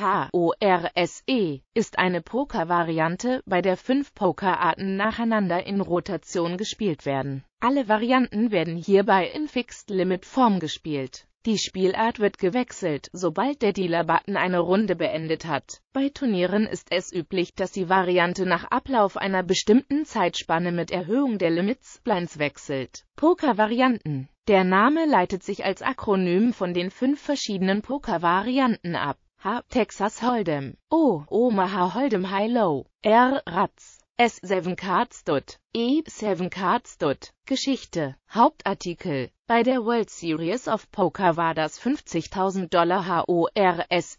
P-O-K-E-R-S-E, ist eine Poker-Variante, bei der fünf Pokerarten nacheinander in Rotation gespielt werden. Alle Varianten werden hierbei in Fixed-Limit-Form gespielt. Die Spielart wird gewechselt, sobald der Dealer-Button eine Runde beendet hat. Bei Turnieren ist es üblich, dass die Variante nach Ablauf einer bestimmten Zeitspanne mit Erhöhung der Limits Blinds wechselt. Poker-Varianten Der Name leitet sich als Akronym von den fünf verschiedenen Poker-Varianten ab. H. Texas Hold'em, O. Omaha Hold'em High Low, R. Ratz, S. Seven Cards Dot, E. Seven Cards Dot. Geschichte, Hauptartikel Bei der World Series of Poker war das 50.000 Dollar HORSE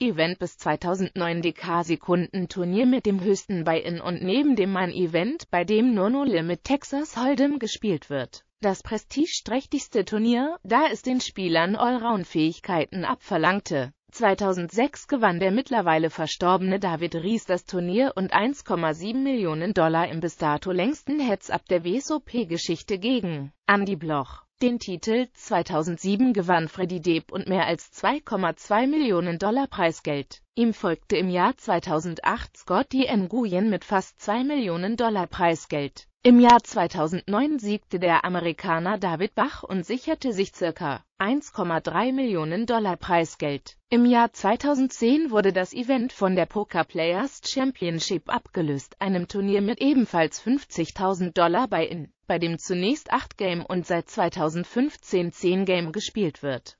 Event bis 2009 DK-Sekunden-Turnier mit dem höchsten Buy-in und neben dem Main-Event, bei dem nur No Limit Texas Hold'em gespielt wird das prestigeträchtigste Turnier, da es den Spielern Allround-Fähigkeiten abverlangte. 2006 gewann der mittlerweile verstorbene David Ries das Turnier und 1,7 Millionen Dollar im bis dato längsten Hetz ab der WSOP-Geschichte gegen Andy Bloch. Den Titel 2007 gewann Freddy Deb und mehr als 2,2 Millionen Dollar Preisgeld. Ihm folgte im Jahr 2008 Scotty Nguyen mit fast 2 Millionen Dollar Preisgeld. Im Jahr 2009 siegte der Amerikaner David Bach und sicherte sich ca. 1,3 Millionen Dollar Preisgeld. Im Jahr 2010 wurde das Event von der Poker Players Championship abgelöst, einem Turnier mit ebenfalls 50.000 Dollar bei in bei dem zunächst 8 Game und seit 2015 10 Game gespielt wird.